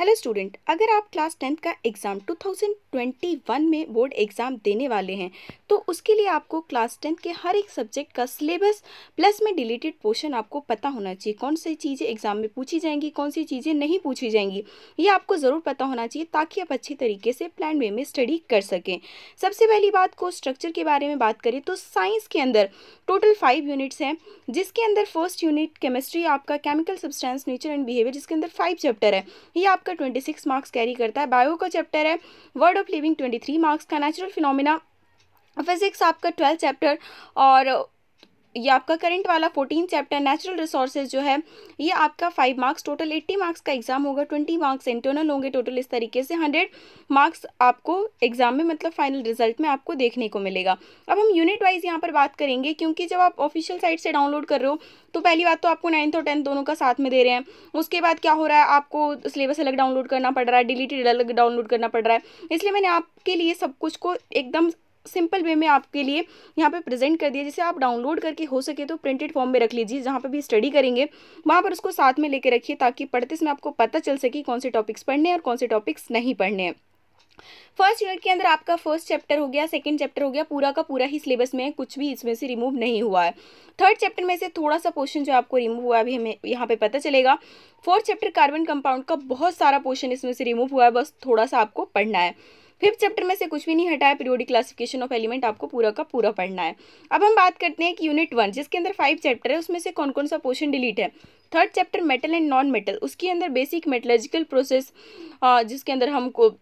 hello student अगर आप class tenth का एग्ज़ाम 2021 में बोर्ड एग्ज़ाम देने वाले हैं तो उसके लिए आपको क्लास टेंथ के हर एक सब्जेक्ट का सिलेबस प्लस में डिलीटेड पोर्शन आपको पता होना चाहिए कौन सी चीज़ें एग्ज़ाम में पूछी जाएंगी कौन सी चीज़ें नहीं पूछी जाएंगी ये आपको ज़रूर पता होना चाहिए ताकि आप अच्छे तरीके से प्लान वे में स्टडी कर सकें सबसे पहली बात को स्ट्रक्चर के बारे में बात करें तो साइंस के अंदर टोटल फाइव यूनिट्स हैं जिसके अंदर फर्स्ट यूनिट केमिस्ट्री आपका chemical substance nature and behaviour जिसके अंदर फाइव चैप्टर है ये आपका का 26 मार्क्स कैरी करता है बायो का चैप्टर है वर्ड ऑफ लिविंग 23 मार्क्स का नेचुरल फिनोमिना फिजिक्स आपका ट्वेल्थ चैप्टर और ये आपका करंट वाला फोर्टीन चैप्टर नेचुरल रिसोर्सेज जो है ये आपका five marks total eighty marks का एग्जाम होगा ट्वेंटी मार्क्स इंटरनल होंगे टोटल इस तरीके से हंड्रेड मार्क्स आपको एग्जाम में मतलब फाइनल रिजल्ट में आपको देखने को मिलेगा अब हम यूनिट वाइज यहाँ पर बात करेंगे क्योंकि जब आप ऑफिशियल साइट से डाउनलोड कर रहे हो तो पहली बात तो आपको नाइन्थ और टेंथ दोनों का साथ में दे रहे हैं उसके बाद क्या हो रहा है आपको सिलेबस अलग डाउनलोड करना पड़ रहा है डिलीटेड अलग डाउनलोड करना पड़ रहा है इसलिए मैंने आपके लिए सब कुछ को एकदम सिंपल वे में आपके लिए यहाँ पे प्रेजेंट कर दिया जिसे आप डाउनलोड करके हो सके तो प्रिंटेड फॉर्म में रख लीजिए जहाँ पे भी स्टडी करेंगे वहाँ पर उसको साथ में लेके रखिए ताकि पढ़ते समय आपको पता चल सके कौन से टॉपिक्स पढ़ने हैं और कौन से टॉपिक्स नहीं पढ़ने हैं फर्स्ट यूनिट के अंदर आपका फर्स्ट चैप्टर हो गया सेकंड चैप्टर हो गया पूरा का पूरा ही सिलेबस में है कुछ भी इसमें से रिमूव नहीं हुआ है थर्ड चैप्टर में से थोड़ा सा पोर्शन जो आपको रिमूव हुआ है अभी हमें यहाँ पे पता चलेगा फोर्थ चैप्टर कार्बन कंपाउंड का बहुत सारा पोर्शन इसमें से रिमूव हुआ है बस थोड़ा सा आपको पढ़ना है फिफ्थ चैप्टर में से कुछ भी नहीं हटाया पीरियोडिक क्लासिफिकेशन ऑफ एलिमेंट आपको पूरा का पूरा पढ़ना है अब हम बात करते हैं कि यूनिट वन जिसके अंदर फाइव चैप्टर है उसमें से कौन कौन सा पोर्शन डिलीट है third chapter metal and non metal उसके अंदर बेसिक मेटलॉजिकल प्रोसेस जिसके अंदर हमको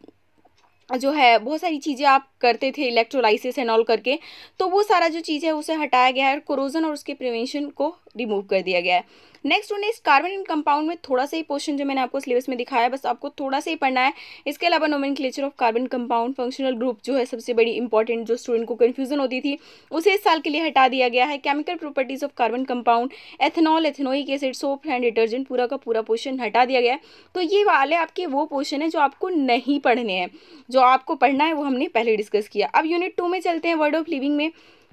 जो है बहुत सारी चीज़ें आप करते थे इलेक्ट्रोलाइसिस एंड ऑल करके तो वो सारा जो चीज़ है उसे हटाया गया है और कोरोजन और उसके प्रिवेंशन को रिमूव कर दिया गया है नेक्स्ट उन्हें इस कार्बन कंपाउंड में थोड़ा सा ही पोर्शन जो मैंने आपको सिलेबस में दिखाया बस आपको थोड़ा सा ही पढ़ना है इसके अलावा nomenclature of carbon compound functional group जो है सबसे बड़ी इंपॉर्टेंट जो स्टूडेंट को कन्फ्यूजन होती थी उसे इस साल के लिए हटा दिया गया है chemical properties of carbon compound ethanol ethanoic acid soap and detergent पूरा का पूरा पोर्शन हटा दिया गया है तो ये वाले आपके वो पोर्शन है जो आपको नहीं पढ़ने हैं जो आपको पढ़ना है वो हमने पहले डिस्कस किया अब यूनिट टू में चलते हैं वर्ड ऑफ लिविंग में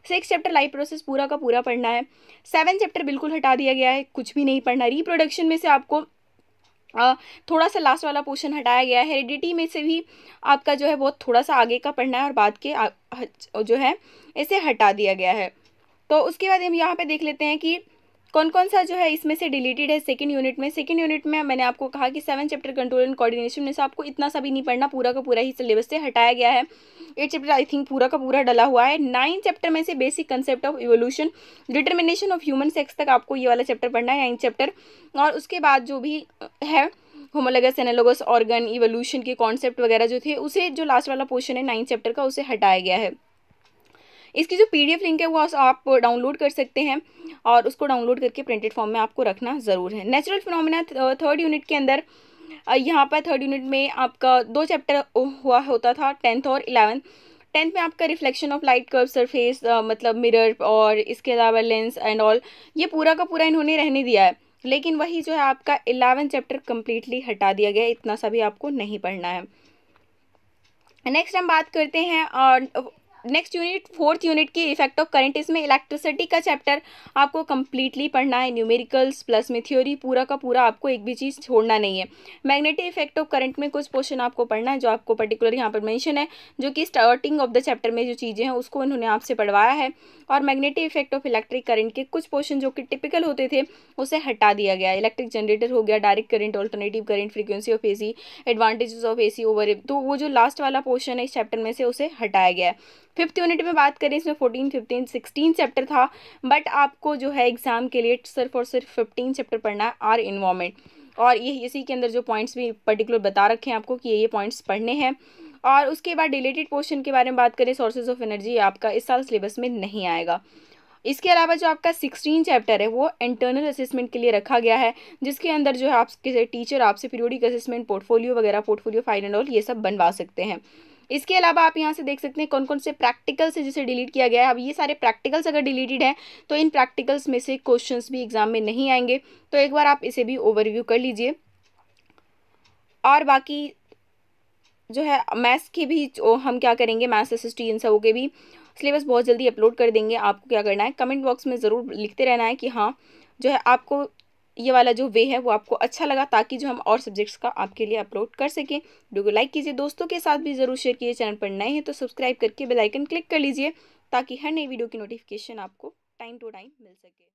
सिक्स चैप्टर लाइफ प्रोसेस पूरा का पूरा पढ़ना है सेवन चैप्टर बिल्कुल हटा दिया गया है कुछ भी नहीं पढ़ना रिप्रोडक्शन में से आपको थोड़ा सा लास्ट वाला पोर्शन हटाया गया है हेरिडिटी में से भी आपका जो है बहुत थोड़ा सा आगे का पढ़ना है और बाद के जो है इसे हटा दिया गया है तो उसके बाद हम यहाँ पे देख लेते हैं कि कौन कौन सा जो है इसमें से डिलीटेड है सेकंड यूनिट में सेकेंड यूनिट में मैंने आपको कहा कि seven chapter control and coordination में से आपको इतना सा भी नहीं पढ़ना पूरा का पूरा ही सिलेबस से हटाया गया है एट चैप्टर आई थिंक पूरा का पूरा डला हुआ है नाइन चैप्टर में से basic concept of evolution determination of human sex तक आपको ये वाला चैप्टर पढ़ना है नाइन चैप्टर और उसके बाद जो भी है होमोलगस एनालोगस ऑर्गन इवोल्यूशन के कॉन्सेप्ट वगैरह जो थे उसे जो लास्ट वाला पोर्शन है नाइन्थ चैप्टर का उसे हटाया गया है इसकी जो पीडीएफ लिंक है वो आप डाउनलोड कर सकते हैं और उसको डाउनलोड करके प्रिंटेड फॉर्म में आपको रखना ज़रूर है नेचुरल फिनोमिना थर्ड यूनिट के अंदर यहाँ पर थर्ड यूनिट में आपका दो चैप्टर हुआ होता था टेंथ और इलेवेंथ टेंथ में आपका reflection of light curve surface मतलब मिरर और इसके अलावा लेंस एंड ऑल ये पूरा का पूरा इन्होंने रहने दिया है लेकिन वही जो है आपका इलेवन चैप्टर कम्प्लीटली हटा दिया गया इतना सा भी आपको नहीं पढ़ना है नेक्स्ट हम बात करते हैं नेक्स्ट यूनिट फोर्थ यूनिट की इफेक्ट ऑफ करंट इसमें इलेक्ट्रिसिटी का चैप्टर आपको कंप्लीटली पढ़ना है न्यूमेरिकल्स प्लस में थ्योरी पूरा का पूरा आपको एक भी चीज़ छोड़ना नहीं है मैग्नेटिक इफेक्ट ऑफ करंट में कुछ पोर्शन आपको पढ़ना है जो आपको पर्टिकुलर यहाँ पर मैंशन है जो कि स्टार्टिंग ऑफ द चैप्टर में जो चीज़ें हैं उसको इन्होंने आपसे पढ़वाया है और magnetic effect of electric current के कुछ पोर्शन जो कि टिपिकल होते थे उसे हटा दिया गया इलेक्ट्रिक जनरेटर हो गया direct current alternative current frequency of AC advantages of AC over तो वो जो लास्ट वाला पोर्शन है इस चैप्टर में से उसे हटाया गया है फिफ्थ यूनिट में बात करें इसमें फोर्टीन फिफ्टीन सिक्सटीन चैप्टर था बट आपको जो है एग्ज़ाम के लिए सिर्फ और सिर्फ फिफ्टीन चैप्टर पढ़ना है आर इन्वामेंट और ये इसी के अंदर जो पॉइंट्स भी पर्टिकुलर बता रखे हैं आपको कि ये ये पॉइंट्स पढ़ने हैं और उसके बाद रिलेटेड पोर्शन के बारे में बात करें सोर्सेज ऑफ एनर्जी आपका इस साल सिलेबस में नहीं आएगा इसके अलावा जो आपका सिक्सटीन चैप्टर है वो इंटरनल असेसमेंट के लिए रखा गया है जिसके अंदर जो है आपके टीचर आपसे पीरियोडिक असेसमेंट पोर्टफोलियो वगैरह पोर्टफोलियो फाइनल ऑल ये सब बनवा सकते हैं इसके अलावा आप यहाँ से देख सकते हैं कौन कौन से प्रैक्टिकल्स है जिसे डिलीट किया गया है अब ये सारे प्रैक्टिकल्स अगर डिलीटेड हैं तो इन प्रैक्टिकल्स में से क्वेश्चन भी एग्जाम में नहीं आएंगे तो एक बार आप इसे भी ओवरव्यू कर लीजिए और बाकी जो है मैथ्स के भी हम क्या करेंगे मैथ्स एस इन सबों के भी सिलेबस बहुत जल्दी अपलोड कर देंगे आपको क्या करना है कमेंट बॉक्स में ज़रूर लिखते रहना है कि हाँ जो है आपको ये वाला जो वे है वो आपको अच्छा लगा ताकि जो हम और सब्जेक्ट्स का आपके लिए अपलोड कर सकें वीडियो लाइक कीजिए दोस्तों के साथ भी ज़रूर शेयर कीजिए चैनल पर नए हैं तो सब्सक्राइब करके बेलाइकन क्लिक कर लीजिए ताकि हर नई वीडियो की नोटिफिकेशन आपको टाइम टू टाइम मिल सके